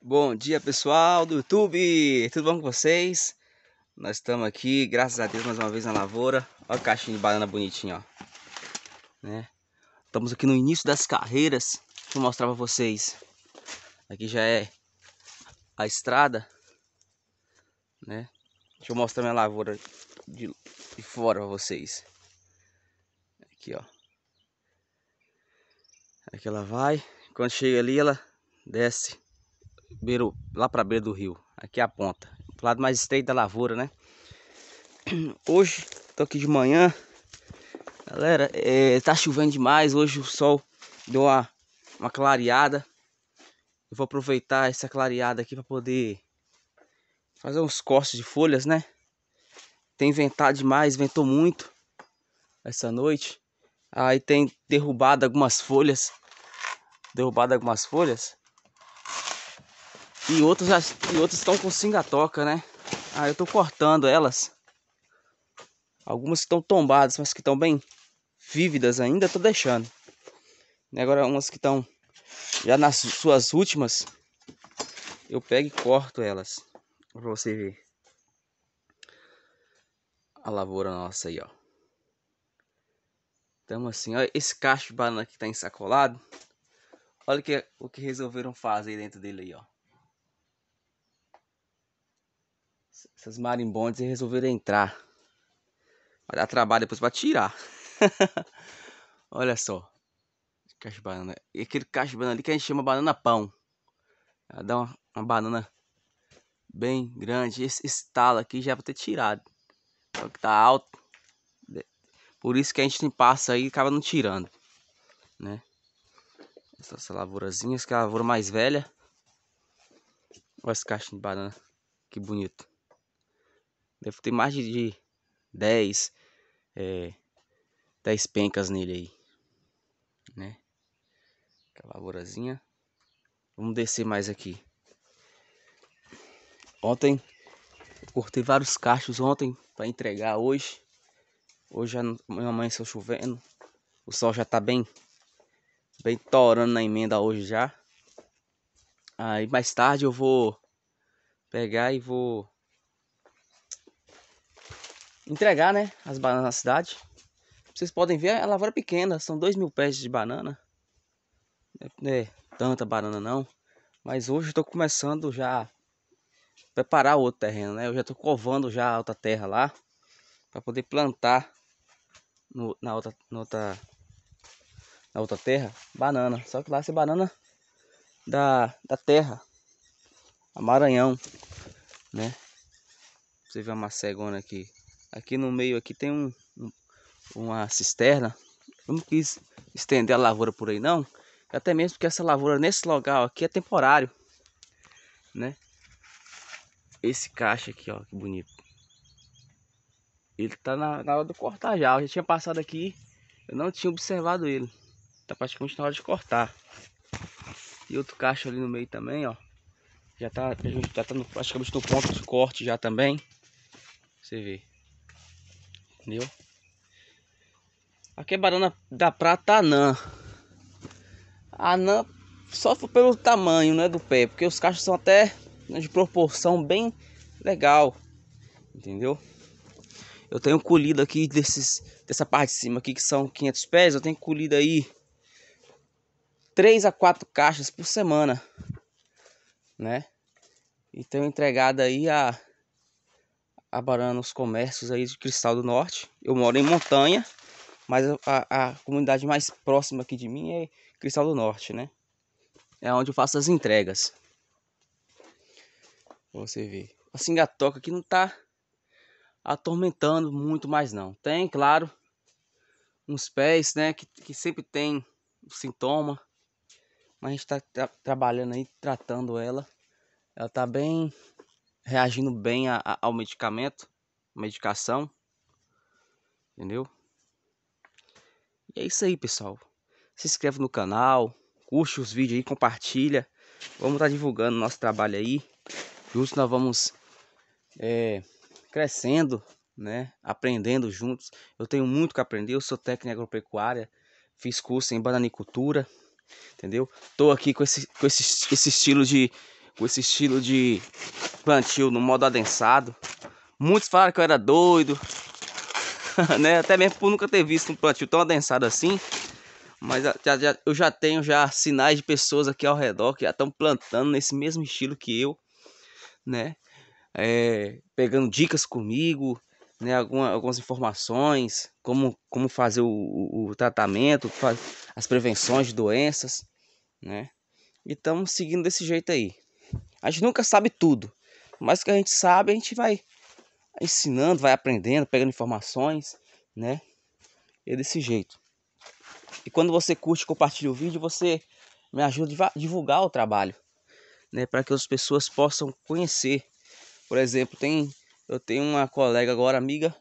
Bom dia pessoal do YouTube, tudo bom com vocês? Nós estamos aqui, graças a Deus, mais uma vez na lavoura. Olha a caixinha de banana bonitinha, ó. Né? Estamos aqui no início das carreiras, vou mostrar para vocês. Aqui já é a estrada, né? Deixa eu mostrar minha lavoura de, de fora para vocês. Aqui, ó. Aqui ela vai, quando chega ali ela desce beiro, lá para beira do rio. Aqui é a ponta. O lado mais estreito da lavoura, né? Hoje, tô aqui de manhã. Galera, é, tá chovendo demais. Hoje o sol deu uma, uma clareada. Eu vou aproveitar essa clareada aqui para poder fazer uns cortes de folhas, né? Tem ventado demais, ventou muito essa noite. Aí tem derrubado algumas folhas. Derrubado algumas folhas. E outros e outros estão com singatoca, né? Ah, eu tô cortando elas. Algumas estão tombadas, mas que estão bem vívidas ainda, tô deixando. E agora umas que estão já nas suas últimas, eu pego e corto elas. Pra você ver. A lavoura nossa aí, ó. Tamo assim, ó. esse cacho de banana que tá ensacolado. Olha o que, o que resolveram fazer dentro dele aí, ó. Essas marimbondes resolveram entrar. Vai dar trabalho depois pra tirar. Olha só. Caixa de banana. E aquele caixa de banana ali que a gente chama banana pão. Ela dá uma, uma banana bem grande. Esse estalo aqui já vou ter tirado. Só é que tá alto. Por isso que a gente passa aí e acaba não tirando. Né? Essas lavourazinhas, que é a lavoura mais velha. Olha esse caixa de banana. Que bonito. Deve ter mais de 10, é, 10 pencas nele aí. Né? Aquela lavourazinha. Vamos descer mais aqui. Ontem cortei vários cachos ontem para entregar hoje. Hoje já não, amanheceu chovendo. O sol já tá bem bem torando na emenda hoje já. Aí mais tarde eu vou pegar e vou entregar, né? As bananas na cidade. Vocês podem ver, a lavoura é pequena, são 2 mil pés de banana. Não é, é tanta banana não. Mas hoje estou começando já a preparar outro terreno, né? Eu já estou covando já a outra terra lá. para poder plantar no, na, outra, na, outra, na outra terra banana. Só que lá essa banana da, da terra. A Maranhão, né? Você vê uma cegona aqui Aqui no meio aqui tem um, um uma cisterna. Eu não quis estender a lavoura por aí não. Até mesmo porque essa lavoura nesse local aqui é temporário. Né? Esse caixa aqui, ó, que bonito. Ele tá na, na hora do cortar já. Eu já tinha passado aqui, eu não tinha observado ele. Tá praticamente na hora de cortar. E outro caixa ali no meio também, ó. Já tá, já tá no, praticamente no ponto de corte já também. Você vê entendeu? Aqui é banana da prata anã. Anã sofre pelo tamanho né, do pé, porque os cachos são até né, de proporção bem legal, entendeu? Eu tenho colhido aqui desses, dessa parte de cima aqui, que são 500 pés, eu tenho colhido aí 3 a 4 caixas por semana, né? E tenho entregado aí a abarando os comércios aí de Cristal do Norte. Eu moro em montanha, mas a, a comunidade mais próxima aqui de mim é Cristal do Norte, né? É onde eu faço as entregas. Você vê. A toca aqui não tá atormentando muito mais não. Tem, claro, uns pés, né, que, que sempre tem sintoma. Mas a gente tá tra trabalhando aí, tratando ela. Ela tá bem reagindo bem a, a, ao medicamento, medicação, entendeu? E é isso aí, pessoal. Se inscreve no canal, curte os vídeos aí, compartilha. Vamos estar tá divulgando nosso trabalho aí. Juntos nós vamos é, crescendo, né? Aprendendo juntos. Eu tenho muito que aprender. Eu sou técnico agropecuária, fiz curso em bananicultura, entendeu? Tô aqui com esse, com esse, esse estilo de, com esse estilo de plantio no modo adensado. Muitos falaram que eu era doido, né? Até mesmo por nunca ter visto um plantio tão adensado assim. Mas ah, já, já, eu já tenho já sinais de pessoas aqui ao redor que já estão plantando nesse mesmo estilo que eu, né? É, pegando dicas comigo, né? Alguma, algumas informações, como, como fazer o, o, o tratamento, as prevenções de doenças, né? E estamos seguindo desse jeito aí. A gente nunca sabe tudo, mas o que a gente sabe, a gente vai ensinando, vai aprendendo, pegando informações, né? É desse jeito. E quando você curte e compartilha o vídeo, você me ajuda a divulgar o trabalho, né? Para que as pessoas possam conhecer. Por exemplo, tem eu tenho uma colega agora, amiga,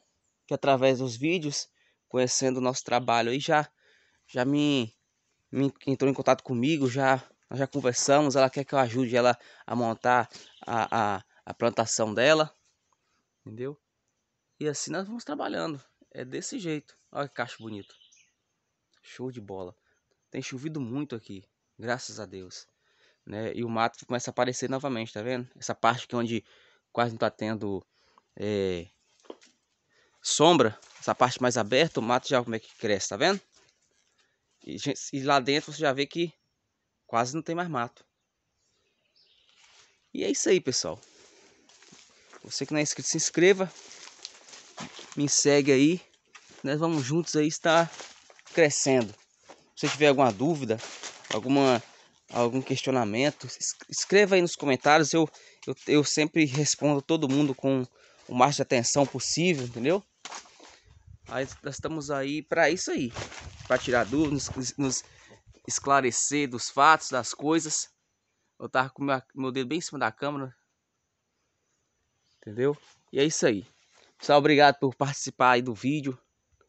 que através dos vídeos, conhecendo o nosso trabalho aí, já, já me, me entrou em contato comigo, já, já conversamos, ela quer que eu ajude ela a montar a, a a plantação dela, entendeu? E assim nós vamos trabalhando. É desse jeito. Olha que cacho bonito. Show de bola. Tem chovido muito aqui, graças a Deus. Né? E o mato começa a aparecer novamente, tá vendo? Essa parte aqui é onde quase não tá tendo é, sombra, essa parte mais aberta, o mato já como é que cresce, tá vendo? E, e lá dentro você já vê que quase não tem mais mato. E é isso aí, pessoal. Você que não é inscrito, se inscreva. Me segue aí. Nós vamos juntos aí estar crescendo. Se você tiver alguma dúvida, alguma algum questionamento, escreva aí nos comentários. Eu, eu, eu sempre respondo todo mundo com o máximo de atenção possível, entendeu? Aí nós estamos aí para isso aí, para tirar dúvidas, nos, nos, esclarecer dos fatos, das coisas. Eu tava com meu, meu dedo bem em cima da câmera, Entendeu? E é isso aí. Pessoal, obrigado por participar aí do vídeo,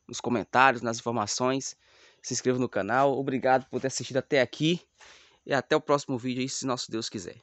nos comentários, nas informações. Se inscreva no canal. Obrigado por ter assistido até aqui. E até o próximo vídeo aí, se nosso Deus quiser.